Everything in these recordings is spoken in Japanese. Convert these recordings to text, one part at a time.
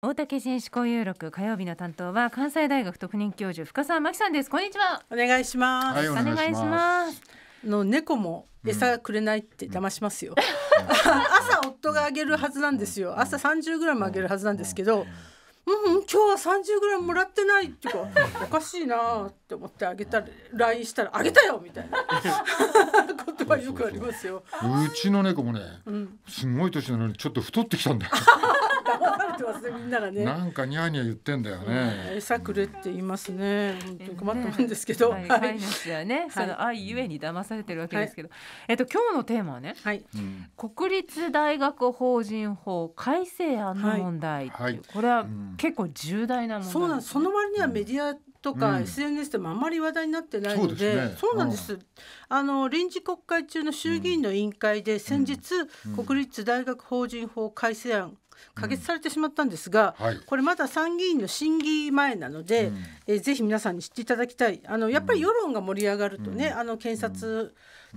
大竹選手交友録火曜日の担当は関西大学特任教授深澤真紀さんですこんにちはお願いします、お願いしますの猫も餌くれないって騙しますよ、うん、朝夫があげるはずなんですよ朝三十グラムあげるはずなんですけど、うん、うん、今日は三十グラムもらってないっていうかおかしいなって思ってあげたらラインしたら「あげたよ!」みたいな ことはよくありますようちの猫もね、うん、すごい年なのにちょっと太ってきたんだよ ってますみんながねなんかニャニ言ってんだよね、餌くれって言いますね困ったもんですけど、はい飼い主はねその愛ゆえに騙されてるわけですけど、えっと今日のテーマはね、はい国立大学法人法改正案の問題、はい、これは結構重大な問題、そうなんその割にはメディアとか SNS でもあんまり話題になってないので、そうなんです、あの臨時国会中の衆議院の委員会で先日、国立大学法人法改正案可決されてしまったんですが、うんはい、これまだ参議院の審議前なので、うん、えー、ぜひ皆さんに知っていただきたいあのやっぱり世論が盛り上がるとね、あの検察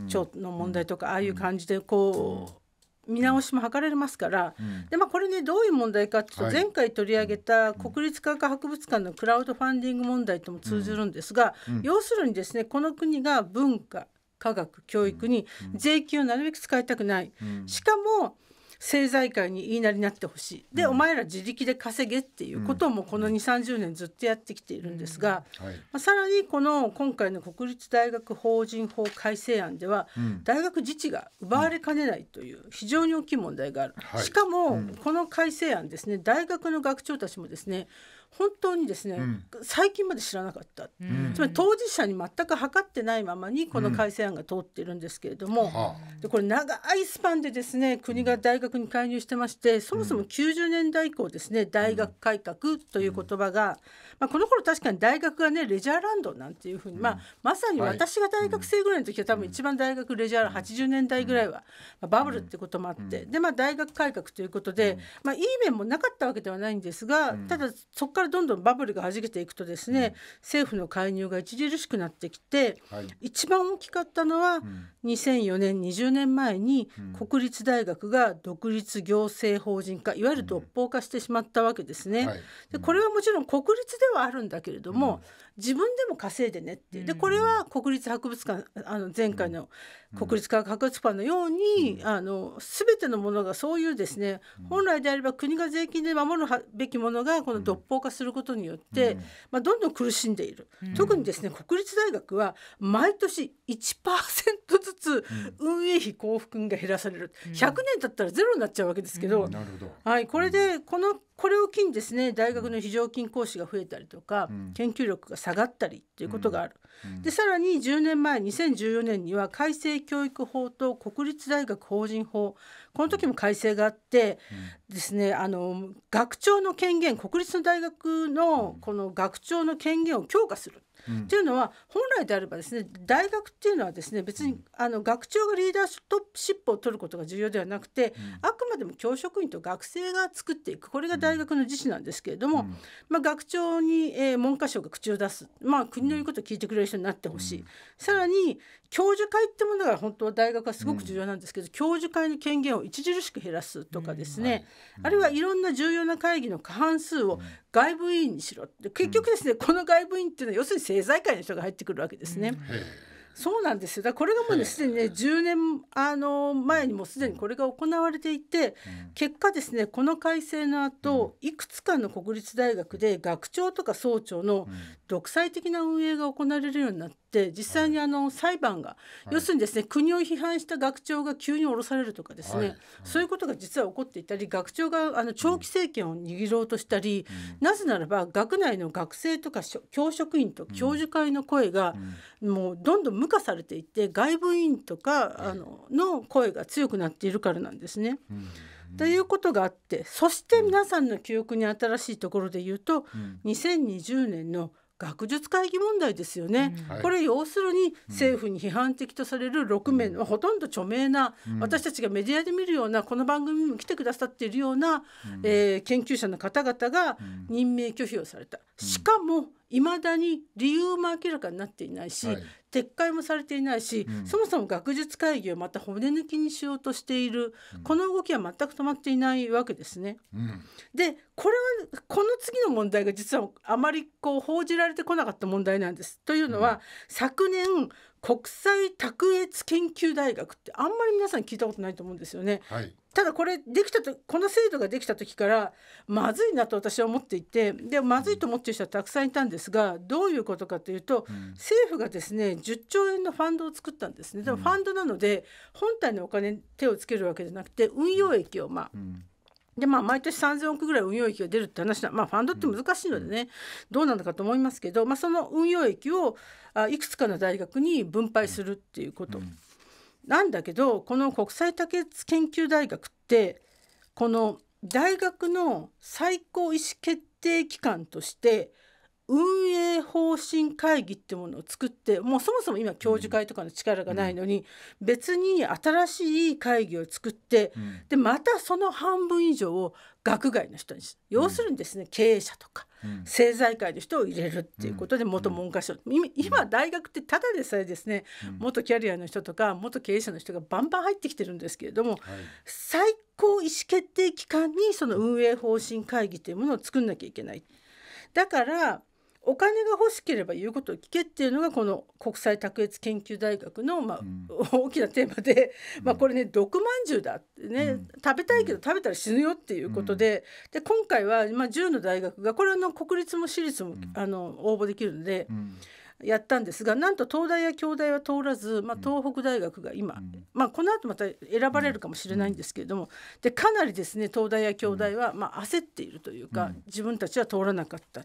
庁の問題とか、ああいう感じでこう。見直しも図れますから、うん、でまあ、これねどういう問題かっていうと、前回取り上げた国立科学博物館のクラウドファンディング問題とも通じるんですが、うんうん、要するにですねこの国が文化科学教育に税金をなるべく使いたくない。しかも政財界に言いなりになってほしいで、うん、お前ら自力で稼げっていうこともこの2 3 0年ずっとやってきているんですが、うんはい、まあ、さらにこの今回の国立大学法人法改正案では、大学自治が奪われかねないという非常に大きい問題がある、しかも、この改正案ですね大学の学長たちもですね本当にですね、うん、最近まで知らなかった、うん、つまり当事者に全く測ってないままにこの改正案が通っているんですけれども、うん、でこれ長いスパンでですね国が大学に介入してましてそもそも90年代以降ですね、うん、大学改革という言葉が、うん、まあ、この頃確かに大学がねレジャーランドなんていうふうに、まあ、まさに私が大学生ぐらいの時は多分一番大学レジャー80年代ぐらいは、まあ、バブルってこともあってで、まあ、大学改革ということで、まあ、いい面もなかったわけではないんですがただそこからどんどんバブルがはじけていくとですね、政府の介入が著しくなってきて、はい、一番大きかったのは2004年20年前に国立大学が独独立行政法人化いわゆる独法化してしまったわけですね。でこれはもちろん国立ではあるんだけれども、自分でも稼いでねってでこれは国立博物館あの前回の国立科学博物館のように、あの全てのものがそういうですね本来であれば国が税金で守るべきものがこの独法化することによって、まあ、どんどん苦しんでいる、特にですね国立大学は毎年1%ずつ運営費交付金が減らされる、100年経ったらゼロになっちゃうわけですけど,、はい、これでこのこれを機にですね大学の非常勤講師が増えたりとか、研究力が下がったりっていうことがある。でさらに10年前2014年には改正教育法と国立大学法人法この時も改正があってですねあの学長の権限国立の大学のこの学長の権限を強化する。うん、というのは本来であればですね大学っていうのはですね別に、うん、あの学長がリーダーシップを取ることが重要ではなくて、うん、あくまでも教職員と学生が作っていくこれが大学の自治なんですけれども、まあ、学長に、えー、文科省が口を出す、まあ、国の言うことを聞いてくれる人になってほしい、さらに教授会ってものが本当は大学はすごく重要なんですけど、うん、教授会の権限を著しく減らすとかですね、うんはい、あるいはいろんな重要な会議の過半数を外部委員にしろって結局ですね、この外部委員っていうのは要するに政財界の人が入ってくるわけですね。はいそうなんですよだこれがもうすでにね10年あの前にもすでにこれが行われていて結果ですねこの改正の後いくつかの国立大学で学長とか総長の独裁的な運営が行われるようになっって実際にあの裁判が、要するにですね国を批判した学長が急に降ろされるとかですね、そういうことが実は起こっていたり学長があの長期政権を握ろうとしたり、なぜならば学内の学生とか教職員と教授会の声が、もうどんどん無化されていって外部委員とかあのの声が強くなっているからなんですね。ということがあってそして皆さんの記憶に新しいところで言うと、うん、2020年の学術会議問題ですよね、うん、これ要するに政府に批判的とされる6名、のほとんど著名な、私たちがメディアで見るようなこの番組にも来てくださっているような、え研究者の方々が任命拒否をされた。しかも、いまだに理由も明らかになっていないし、はい、撤回もされていないし、うん、そもそも学術会議をまた骨抜きにしようとしている、うん、この動きは全く止まっていないわけですね。うん、でこれはこの次の問題が実はあまりこう報じられてこなかった問題なんです。というのは、昨年国際卓越研究大学ってあんまり皆さん聞いたことないと思うんですよね。はい、ただこれできたとこの制度ができた時からまずいなと私は思っていてでまずいと思っている人はたくさんいたんですがどういうことかというと、うん、政府がですね10兆円のファンドを作ったんですね。でもファンドなので本体のお金手をつけるわけじゃなくて運用益をまあ、うんでまあ、毎年3,000億ぐらい運用益が出るって話は、まあ、ファンドって難しいのでね、うん、どうなのかと思いますけど、まあ、その運用益をあいくつかの大学に分配するっていうこと、うん、なんだけどこの国際卓越研究大学ってこの大学の最高意思決定機関として運営方針会議っていうものを作ってもうそもそも今教授会とかの力がないのに、うん、別に新しい会議を作って、うん、でまたその半分以上を学外の人に要するにですね、うん、経営者とか、政財界の人を入れるっていうことで元文科省、今大学ってただでさえですね、元キャリアの人とか元経営者の人がバンバン入ってきてるんですけれども、はい、最高意思決定機関にその運営方針会議というものを作んなきゃいけない。だからお金が欲しければ言うことを聞けっていうのがこの国際卓越研究大学の、まあ、大きなテーマで、まあ、これね毒まんじゅうだってね、食べたいけど食べたら死ぬよっていうことで,、で今回は、まあ、10の大学がこれの国立も私立も、あの応募できるので。やったんですがなんと東大や京大は通らず、まあ、東北大学が今、まあ、この後また選ばれるかもしれないんですけれども、でかなりですね東大や京大は、まあ、焦っているというか、自分たちは通らなかった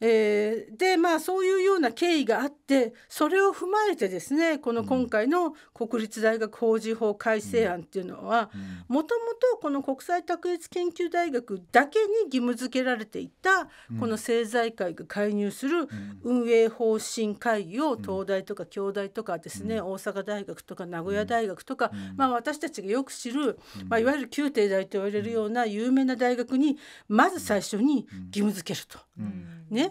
えー、でまあそういうような経緯があってそれを踏まえてですねこの今回の国立大学法人法改正案っていうのはもともとこの国際卓越研究大学だけに義務付けられていたこの政財界が介入する運営方針会議を東大とか京大とかですね大阪大学とか名古屋大学とか、まあ、私たちがよく知る、まあ、いわゆる宮廷大と言われるような有名な大学にまず最初に義務付けると。ね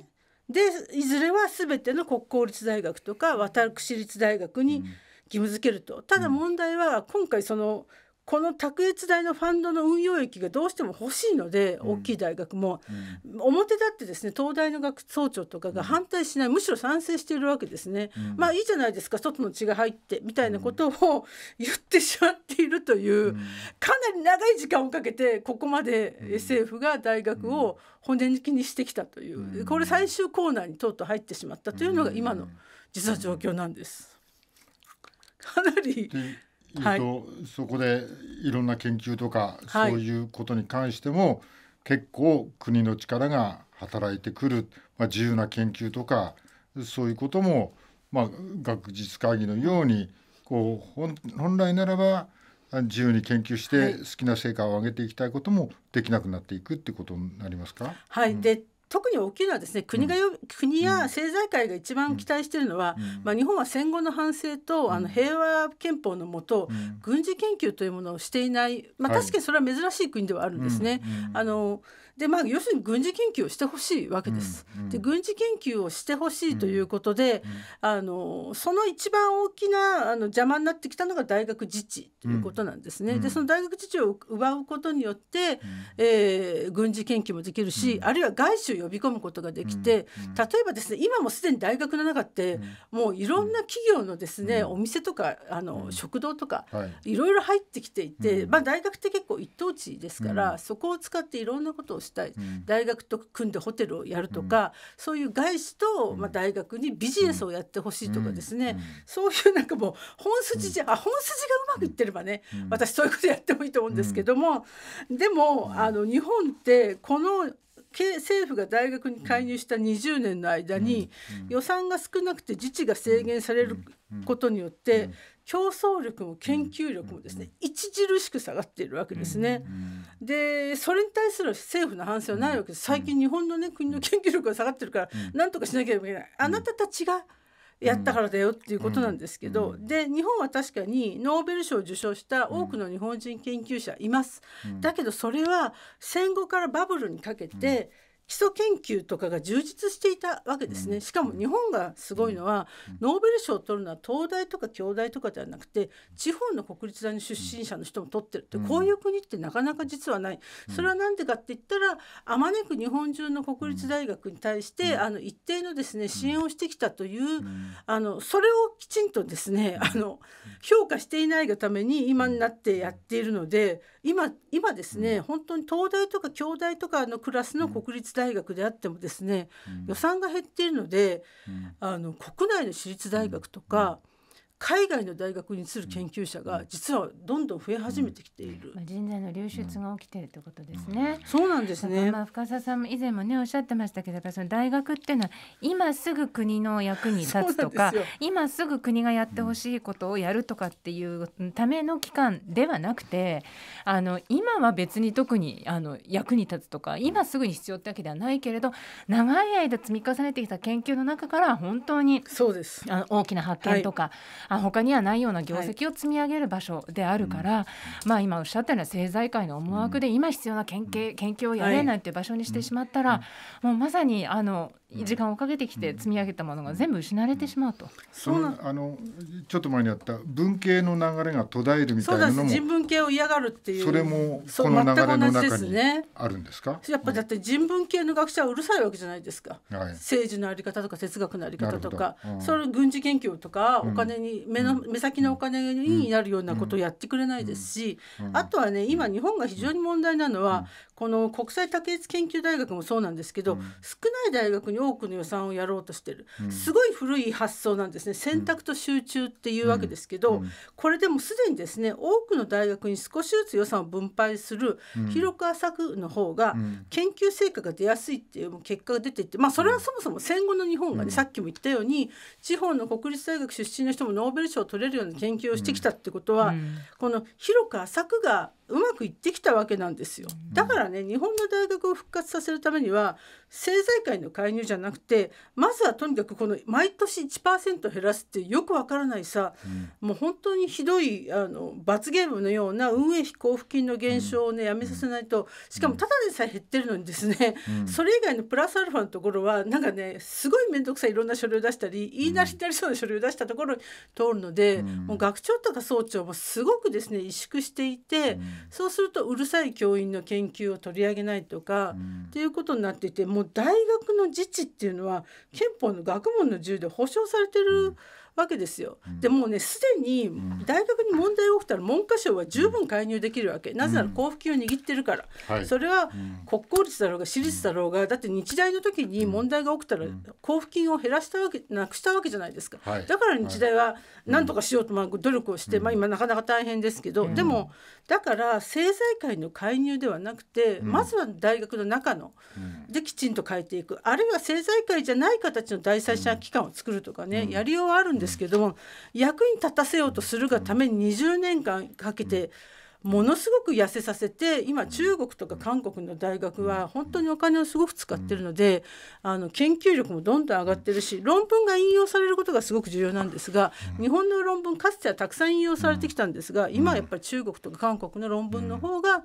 でいずれは全ての国公立大学とか私立大学に義務付けると。ただ問題は今回その、うんこの卓越大のファンドの運用益がどうしても欲しいので、うん、大きい大学も、うん、表立ってですね東大の学総長とかが反対しない、うん、むしろ賛成しているわけですね、まあいいじゃないですか外の血が入ってみたいなことを 言ってしまっているという、かなり長い時間をかけてここまで政府が大学を骨抜きにしてきたという、これ最終コーナーにとうとう入ってしまったというのが今の実は状況なんです。かなりはい、そこでいろんな研究とか、そういうことに関しても結構国の力が働いてくる、まあ、自由な研究とかそういうことも、まあ、学術会議のようにこう本来ならば自由に研究して好きな成果を上げていきたいこともできなくなっていくってことになりますか、はい、うん、で特に大きいのはですね国がよ、うん、国や政財界が一番期待しているのは、うん、まあ、日本は戦後の反省と、うん、あの平和憲法のもと、軍事研究というものをしていない、まあ、確かにそれは珍しい国ではあるんですね。はい、あのでまあ要するに軍事研究をしてほしいわけです。うんうん、で軍事研究をしてほしいということで、うんうん、あのその一番大きなあの邪魔になってきたのが大学自治ということなんですね。うん、でその大学自治を奪うことによって、うん、えー、軍事研究もできるし、うん、あるいは外資を呼び込むことができて、例えばですね今もすでに大学の中って、もういろんな企業のですね、お店とかあの、食堂とか、はい、いろいろ入ってきていて、まあ、大学って結構一等地ですから、そこを使っていろんなことをしたい、うん、大学と組んでホテルをやるとか、うん、そういう外資と、まあ、大学にビジネスをやってほしいとかですね、そういうなんかもう本筋じゃ、うん、本筋がうまくいってればね、私そういうことやってもいいと思うんですけども、でもあの日本ってこの政府が大学に介入した20年の間に予算が少なくて自治が制限されることによって競争力も研究力もですね、著しく下がっているわけですね。でそれに対する政府の反省はないわけです最近日本の、ね、国の研究力が下がってるから何とかしなければいけない。あなたたちがやったからだよっていうことなんですけど、で日本は確かにノーベル賞を受賞した多くの日本人研究者います、だけどそれは戦後からバブルにかけて、基礎研究とかが充実していたわけですね、しかも日本がすごいのは、ノーベル賞を取るのは東大とか京大とかではなくて地方の国立大の出身者の人も取ってるってこういう国ってなかなか実はない、それは何でかって言ったらあまねく日本中の国立大学に対して、あの一定のですね支援をしてきたという、あのそれをきちんとですねあの評価していないがために今になってやっているので今今ですね、本当に東大とか京大とかのクラスの国立大学であってもですね、予算が減っているので、あの国内の私立大学とか、海外の大学にする研究者が実はどんどん増え始めてきている、まあ、人材の流出が起きているということですね、そうなんですねまあ深澤さんも以前もねおっしゃってましたけどやっぱその大学っていうのは今すぐ国の役に立つとか今すぐ国がやってほしいことをやるとかっていうための機関ではなくてあの今は別に特にあの役に立つとか今すぐに必要ってわけではないけれど長い間積み重ねてきた研究の中から本当にそうですあの大きな発見とか、はいあ他にはないような業績を積み上げる場所であるから、はい、まあ、今おっしゃったような政財界の思惑で今必要な研究,、研究をやれなんていう場所にしてしまったら、もうまさにあの時間をかけてきて積み上げたものが全部失われてしまうと、そうなあのちょっと前にあった文系の流れが途絶えるみたいなのも人文系を嫌がるっていうそれもこの流れの中にあるんですか、ね、やっぱだって人文系の学者はうるさいわけじゃないですか、はい、政治のあり方とか哲学のあり方とか、うん、それ軍事研究とかお金に、うん、目の目先のお金になるようなことをやってくれないですし、あとはね今日本が非常に問題なのは、この国際卓越研究大学もそうなんですけど、少ない大学にに多くの予算をやろうとしてる、うん、すごい古い発想なんですね選択と集中っていうわけですけど、うん、これでもすでにですね多くの大学に少しずつ予算を分配する、広く浅くの方が研究成果が出やすいっていう結果が出ていて、まあ、それはそもそも戦後の日本がね、さっきも言ったように地方の国立大学出身の人もノーベル賞を取れるような研究をしてきたってことは、この広く浅くがうまくいってきたわけなんですよだからね日本の大学を復活させるためには政財界の介入じゃなくてまずはとにかくこの毎年1%減らすってよくわからないさ、うん、もう本当にひどいあの罰ゲームのような運営費交付金の減少をねやめさせないとしかもただでさえ減ってるのにですね、うん、それ以外のプラスアルファのところはなんかねすごい面倒くさいいろんな書類を出したり言いなりになりそうな書類を出したところに通るので、うん、もう学長とか総長もすごくですね萎縮していて。そうするとうるさい教員の研究を取り上げないとか、っていうことになっていてもう大学の自治っていうのは憲法の学問の自由で保障されてる、わけですよ。でもうねすでに大学に問題が起きたら文科省は十分介入できるわけ、なぜなら交付金を握ってるから、はい、それは国公立だろうが私立だろうがだって日大の時に問題が起きたら交付金を減らしたわけなくしたわけじゃないですか、はい、だから日大は何とかしようとま努力をして、まあ、今なかなか大変ですけど、でもだから政財界の介入ではなくて、まずは大学の中のできちんと変えていくあるいは政財界じゃない形の第三者機関を作るとかね、やりようはあるんですですけども、役に立たせようとするがために20年間かけて、ものすごく痩せさせて今中国とか韓国の大学は本当にお金をすごく使ってるのであの研究力もどんどん上がってるし論文が引用されることがすごく重要なんですが日本の論文かつてはたくさん引用されてきたんですが今はやっぱり中国とか韓国の論文の方が、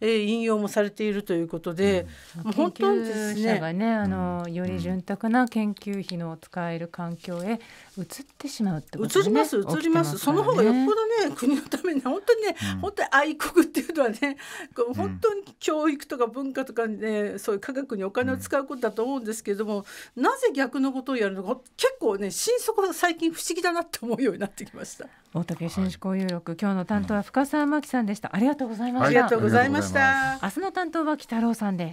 えー、引用もされているということで、もう本当にですね。がねあのより潤沢な研究費の使える環境へ移ってしまうってこと、ね、移ります移りますその方がよっぽどね国のために本当にね、本当に大国っていうのはね本当に教育とか文化とかね、そういう科学にお金を使うことだと思うんですけれども、なぜ逆のことをやるのか結構ね心底最近不思議だなって思うようになってきました。大竹紳士交友録、今日の担当は深澤真紀さんでした。ありがとうございました。ありがとうございました。明日の担当は北郎さんです。